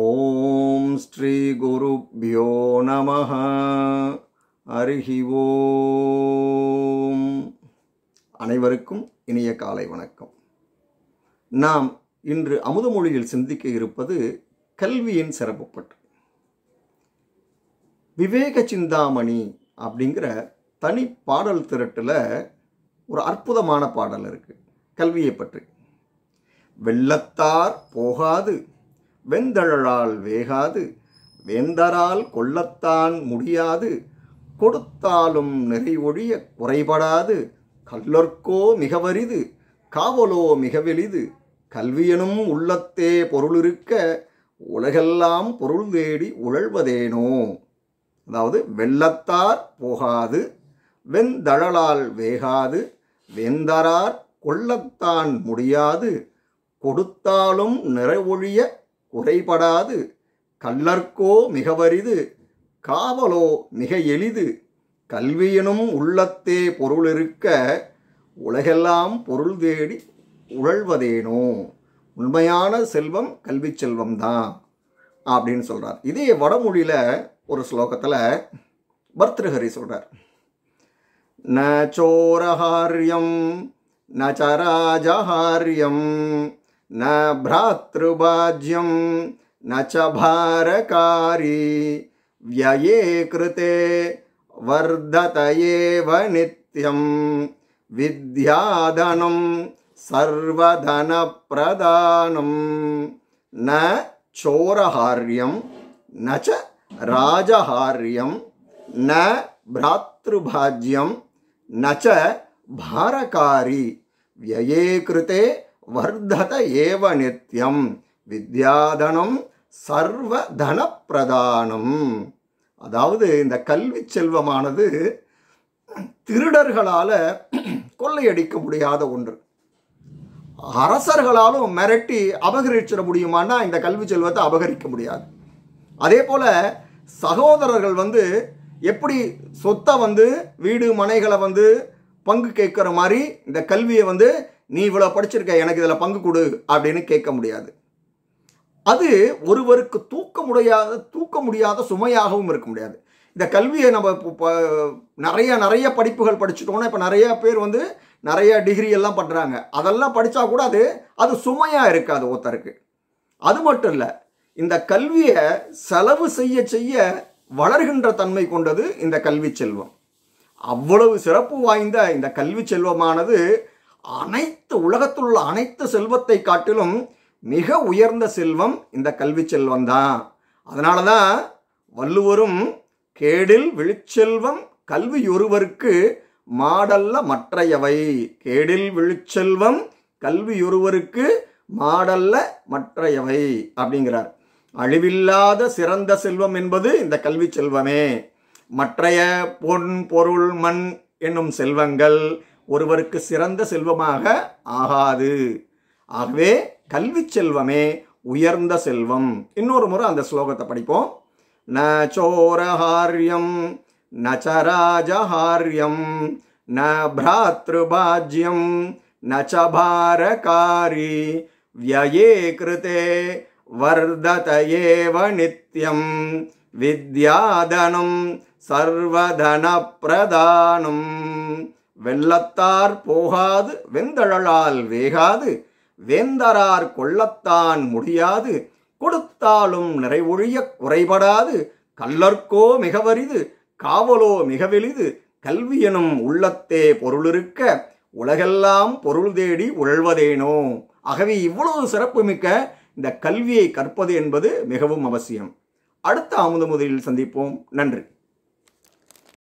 ஓம் ஸ்ரீ नमः அருகி ஓம் அனைவருக்கும் இனிய காலை வணக்கம் நாம் இன்று அமுதமொழியில் சிந்திக்க இருப்பது கல்வியின் சிறப்பு பற்று விவேக சிந்தாமணி அப்படிங்கிற தனி பாடல் திரட்டில் ஒரு அற்புதமான பாடல் இருக்குது கல்வியை பற்றி வெள்ளத்தார் போகாது வெந்தழலால் வேகாது வெந்தரால் கொள்ளத்தான் முடியாது கொடுத்தாலும் ஒழிய குறைபடாது கல்லொர்க்கோ மிகவரிது காவலோ மிகவெளிது கல்வியனும் உள்ளத்தே பொருளிருக்க உலகெல்லாம் பொருள் தேடி உழல்வதேனோ அதாவது வெள்ளத்தார் போகாது வெந்தழலால் வேகாது வெந்தரார் கொள்ளத்தான் முடியாது கொடுத்தாலும் ஒழிய குறைபடாது கல்லர்க்கோ மிகவரிது காவலோ மிக எளிது கல்வியினும் உள்ளத்தே பொருள் இருக்க உலகெல்லாம் பொருள் தேடி உழல்வதேனோ உண்மையான செல்வம் கல்வி செல்வம்தான் அப்படின்னு சொல்கிறார் இதே வடமொழியில் ஒரு ஸ்லோகத்தில் பர்திருஹரி சொல்கிறார் ந சோரஹாரியம் ந சராஜஹாரியம் न भ्रातृभाज्यं न च भारकारी व्यये कृते वर्धत एव नित्यं विद्याधनं सर्वधनप्रदानं न चोरहार्यं न च राजहार्यं न भ्रातृभाज्यं न च भारकारी व्यये कृते வர்தத ஏவ நித்யம் வித்யாதனம் சர்வ தன பிரதானம் அதாவது இந்த கல்வி செல்வமானது திருடர்களால் கொள்ளையடிக்க முடியாத ஒன்று அரசர்களாலும் மிரட்டி அபகரிச்சிட முடியுமான்னா இந்த கல்வி செல்வத்தை அபகரிக்க முடியாது அதே போல் சகோதரர்கள் வந்து எப்படி சொத்தை வந்து வீடு மனைகளை வந்து பங்கு கேட்குற மாதிரி இந்த கல்வியை வந்து நீ இவ்வளோ படிச்சிருக்க எனக்கு இதில் பங்கு கொடு அப்படின்னு கேட்க முடியாது அது ஒருவருக்கு தூக்க முடியாத தூக்க முடியாத சுமையாகவும் இருக்க முடியாது இந்த கல்வியை நம்ம நிறைய நிறைய படிப்புகள் படிச்சுட்டோன்னா இப்போ நிறைய பேர் வந்து நிறைய டிகிரி எல்லாம் பண்ணுறாங்க அதெல்லாம் படித்தா கூட அது அது சுமையாக இருக்காது ஒருத்தருக்கு அது மட்டும் இல்லை இந்த கல்வியை செலவு செய்ய செய்ய வளர்கின்ற தன்மை கொண்டது இந்த கல்வி செல்வம் அவ்வளவு சிறப்பு வாய்ந்த இந்த கல்வி செல்வமானது அனைத்து உலகத்தில் உள்ள அனைத்து செல்வத்தை காட்டிலும் மிக உயர்ந்த செல்வம் இந்த கல்வி செல்வம் தான் அதனால தான் வள்ளுவரும் கேடில் விழுச்செல்வம் கல்வியொருவருக்கு மாடல்ல மற்றையவை கேடில் விழுச்செல்வம் கல்வியொருவருக்கு மாடல்ல மற்றையவை அப்படிங்கிறார் அழிவில்லாத சிறந்த செல்வம் என்பது இந்த கல்வி செல்வமே மற்றைய பொன் பொருள் மண் என்னும் செல்வங்கள் ஒருவருக்கு சிறந்த செல்வமாக ஆகாது ஆகவே கல்வி செல்வமே உயர்ந்த செல்வம் இன்னொரு முறை அந்த ஸ்லோகத்தை படிப்போம் ந சோரஹாரியம் ந சராஜஹாரியம் ந பிராத்ருபாஜ்யம் ந சபாரகாரி வியே கிருதே வர்தத்தையேவ நித்யம் வித்யாதனம் சர்வதன பிரதானம் வெள்ளத்தார் போகாது வெந்தழலால் வேகாது வேந்தரார் கொள்ளத்தான் முடியாது கொடுத்தாலும் நிறைவொழிய குறைபடாது கல்லற்கோ மிகவரிது காவலோ மிகவெளிது எனும் உள்ளத்தே பொருளிருக்க உலகெல்லாம் பொருள் தேடி உழல்வதேனோ ஆகவே இவ்வளவு சிறப்புமிக்க இந்த கல்வியை கற்பது என்பது மிகவும் அவசியம் அடுத்த முதலில் சந்திப்போம் நன்றி